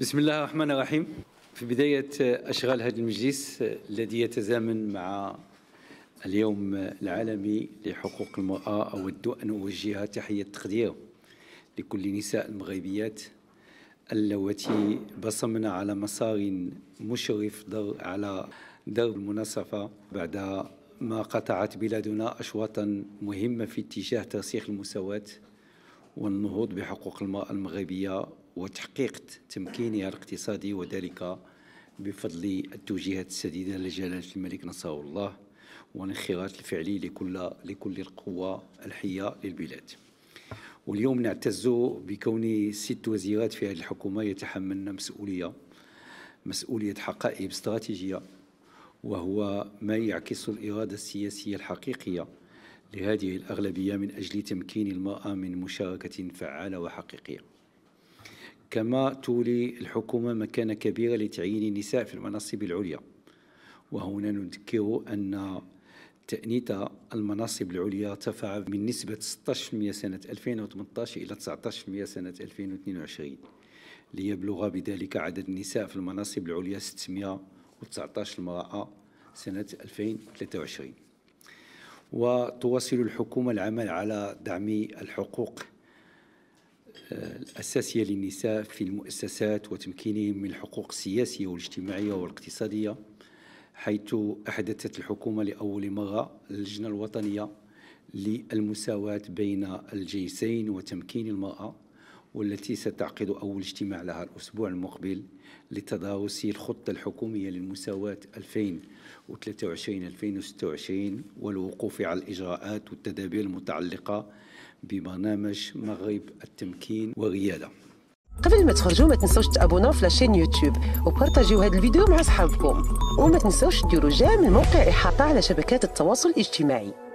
بسم الله الرحمن الرحيم في بداية أشغال هذا المجلس الذي يتزامن مع اليوم العالمي لحقوق المرأة أود أن أوجه تحية تقدير لكل النساء المغربيات اللواتي بصمنا على مسار مشرف در على درب المناصفة بعد ما قطعت بلادنا أشواطا مهمة في اتجاه ترسيخ المساواة والنهوض بحقوق المرأة المغربية وتحقيق تمكينها الاقتصادي وذلك بفضل التوجيهات السديده لجلاله الملك نصره الله والانخراط الفعلي لكل لكل القوى الحيه للبلاد. واليوم نعتز بكون ست وزيرات في هذه الحكومه يتحملن مسؤوليه مسؤوليه حقائب استراتيجيه وهو ما يعكس الاراده السياسيه الحقيقيه لهذه الاغلبيه من اجل تمكين المراه من مشاركه فعاله وحقيقيه. كما تولي الحكومة مكانة كبيرة لتعيين النساء في المناصب العليا وهنا نذكر أن تأنيت المناصب العليا ارتفع من نسبة 16% سنة 2018 إلى 19% سنة 2022 ليبلغ بذلك عدد النساء في المناصب العليا 619 امرأة سنة 2023 وتواصل الحكومة العمل على دعم الحقوق الأساسية للنساء في المؤسسات وتمكينهم من الحقوق السياسية والاجتماعية والاقتصادية حيث أحدثت الحكومة لأول مرة اللجنة الوطنية للمساواة بين الجنسين وتمكين المرأة والتي ستعقد أول اجتماع لها الأسبوع المقبل لتداوس الخطة الحكومية للمساواة 2023-2026 والوقوف على الإجراءات والتدابير المتعلقة ببرنامج مغرب التمكين وغيادة قبل ما تخرجوا ما تنسوش تابوناو في لاشين يوتيوب وبارطاجيو هذا الفيديو مع صحابكم وما تنسوش ديروا جيم الموقع إحاطة على شبكات التواصل الاجتماعي